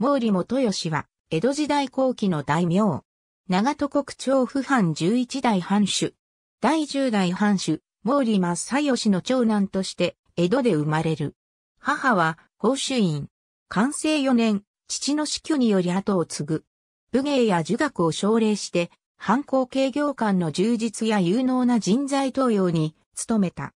毛利元吉は、江戸時代後期の大名。長戸国長府藩11代藩主。第10代藩主、毛利正義の長男として、江戸で生まれる。母は、法主院。完成4年、父の死去により後を継ぐ。武芸や儒学を奨励して、藩校経業官の充実や有能な人材登用に努めた。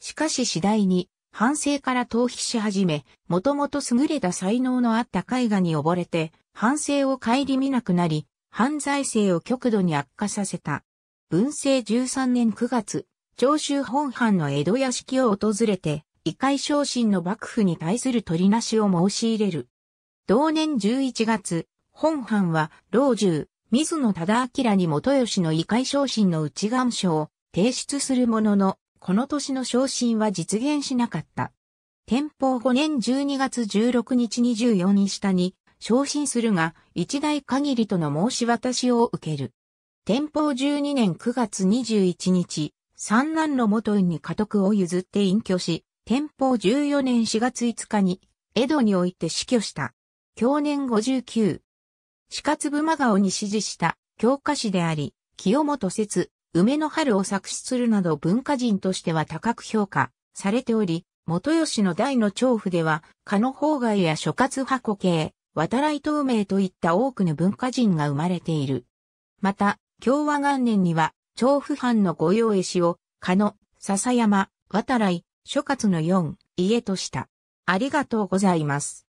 しかし次第に反省から逃避し始め、もともと優れた才能のあった絵画に溺れて、反省を顧みなくなり、犯罪性を極度に悪化させた。文政13年9月、長州本藩の江戸屋敷を訪れて、異界昇進の幕府に対する取りなしを申し入れる。同年11月、本藩は、老中、水野忠明に元吉の異界昇進の内願書を提出するものの、この年の昇進は実現しなかった。天保5年12月16日24日下に昇進するが、一代限りとの申し渡しを受ける。天保12年9月21日、三男の元院に家督を譲って隠居し、天保14年4月5日に、江戸において死去した。去年59。死活部真顔に指示した、教科師であり、清本節、梅の春を作詞するなど文化人としては高く評価されており、元吉の大の調布では、加野法外や諸葛箱系、渡来透明といった多くの文化人が生まれている。また、共和元年には、調布藩の御用絵師を、加野、笹山、渡来、諸葛の四、家とした。ありがとうございます。